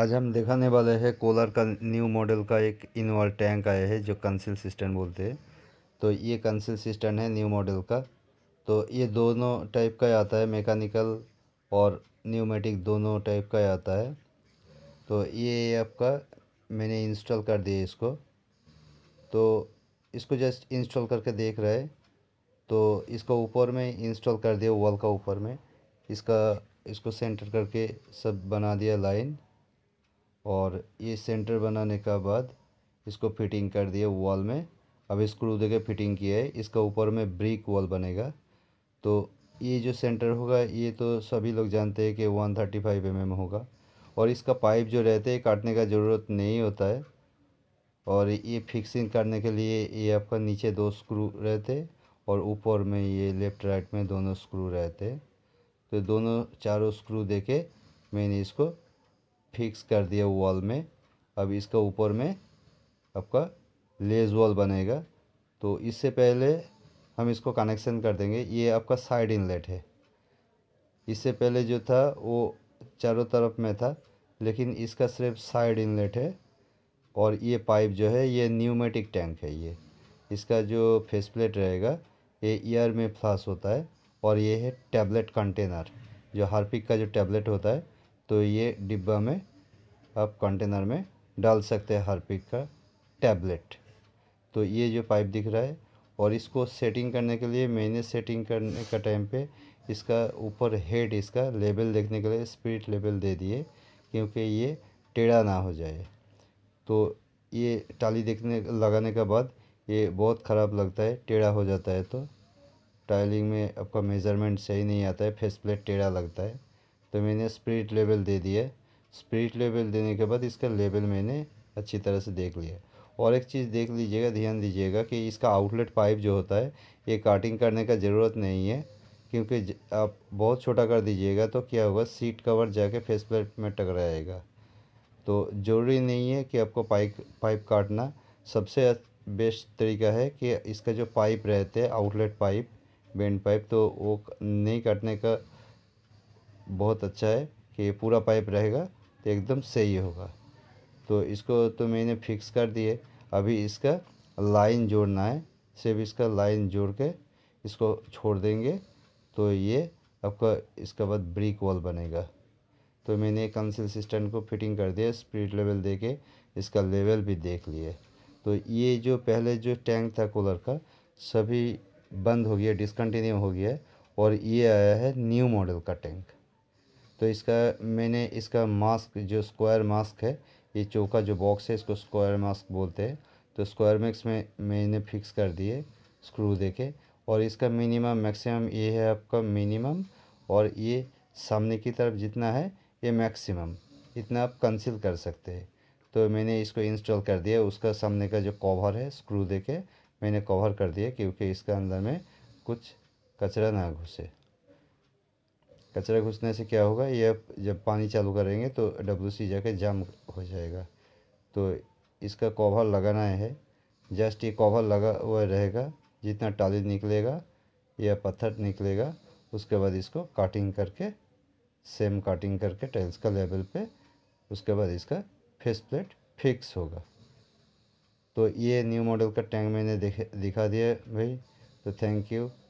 आज हम दिखाने वाले हैं कोलर का न्यू मॉडल का एक इनवर टैंक आया है जो कंसिल सिस्टम बोलते हैं तो ये कंसिल सिस्टम है न्यू मॉडल का तो ये दोनों टाइप का आता है मैकेनिकल और न्यूमेटिक दोनों टाइप का आता है तो ये आपका मैंने इंस्टॉल कर दिया इसको तो इसको जस्ट इंस्टॉल करके देख रहे तो इसका ऊपर में इंस्टॉल कर दिया वॉल का ऊपर में इसका इसको सेंटर करके सब बना दिया लाइन और ये सेंटर बनाने का बाद इसको फिटिंग कर दिया वॉल में अब स्क्रू दे फिटिंग किया है इसका ऊपर में ब्रिक वॉल बनेगा तो ये जो सेंटर होगा ये तो सभी लोग जानते हैं कि one thirty five M M होगा और इसका पाइप जो रहते हैं काटने का ज़रूरत नहीं होता है और ये फिक्सिंग करने के लिए ये आपका नीचे दो स्क्रू रहते और ऊपर में ये लेफ़्ट राइट में दोनों स्क्रू रहते तो दोनों चारों स्क्रू देके मैंने इसको फिक्स कर दिया वॉल में अब इसका ऊपर में आपका लेज वॉल बनेगा तो इससे पहले हम इसको कनेक्शन कर देंगे ये आपका साइड इनलेट है इससे पहले जो था वो चारों तरफ में था लेकिन इसका सिर्फ साइड इनलेट है और ये पाइप जो है ये न्यूमेटिक टैंक है ये इसका जो फेस प्लेट रहेगा ये ईयर में फ्लास होता है और ये है टैबलेट कंटेनर जो हार्पिक का जो टैबलेट होता है तो ये डिब्बा में आप कंटेनर में डाल सकते हैं हार्पिक का टैबलेट तो ये जो पाइप दिख रहा है और इसको सेटिंग करने के लिए मैंने सेटिंग करने का टाइम पे इसका ऊपर हेड इसका लेबल देखने के लिए स्पिरिट लेबल दे दिए क्योंकि ये टेढ़ा ना हो जाए तो ये टाली देखने लगाने के बाद ये बहुत ख़राब लगता है टेढ़ा हो जाता है तो टाइलिंग में आपका मेज़रमेंट सही नहीं आता है फेस प्लेट टेढ़ा लगता है तो मैंने स्प्रिट लेवल दे दिया स्प्रिट लेवल देने के बाद इसका लेवल मैंने अच्छी तरह से देख लिया और एक चीज़ देख लीजिएगा ध्यान दीजिएगा कि इसका आउटलेट पाइप जो होता है ये काटिंग करने का ज़रूरत नहीं है क्योंकि आप बहुत छोटा कर दीजिएगा तो क्या होगा सीट कवर जाके फेस प्लेट में टकराएगा तो ज़रूरी नहीं है कि आपको पाइप पाइप काटना सबसे बेस्ट तरीका है कि इसका जो पाइप रहते हैं आउटलेट पाइप बेंड पाइप तो वो नहीं काटने का बहुत अच्छा है कि पूरा पाइप रहेगा तो एकदम सही होगा तो इसको तो मैंने फिक्स कर दिए अभी इसका लाइन जोड़ना है सिर्फ इसका लाइन जोड़ के इसको छोड़ देंगे तो ये आपका इसके बाद ब्रिक वॉल बनेगा तो मैंने कंसिल सिस्टम को फिटिंग कर दिया स्पीड लेवल दे के इसका लेवल भी देख लिए तो ये जो पहले जो टैंक था कूलर का सभी बंद हो गया डिसकंटिन्यू हो गया और ये आया है न्यू मॉडल का टैंक तो इसका मैंने इसका मास्क जो स्क्वायर मास्क है ये चौका जो बॉक्स है इसको स्क्वायर मास्क बोलते हैं तो स्क्वायर मैक्स में मैंने फिक्स कर दिए स्क्रू देके और इसका मिनिमम मैक्सिमम ये है आपका मिनिमम और ये सामने की तरफ जितना है ये मैक्सिमम इतना आप कंसिल कर सकते हैं तो मैंने इसको इंस्टॉल कर दिया उसका सामने का जो कवर है स्क्रू देके मैंने कवर कर दिया क्योंकि इसका अंदर में कुछ कचरा ना घुसे कचरा घुसने से क्या होगा ये जब पानी चालू करेंगे तो डब्लू सी जाके जाम हो जाएगा तो इसका कवर लगाना है जस्ट ये कवर लगा हुआ रहेगा जितना टाली निकलेगा या पत्थर निकलेगा उसके बाद इसको काटिंग करके सेम काटिंग करके टाइल्स का लेवल पे उसके बाद इसका फेस प्लेट फिक्स होगा तो ये न्यू मॉडल का टैंक मैंने दिखा दिया भाई तो थैंक यू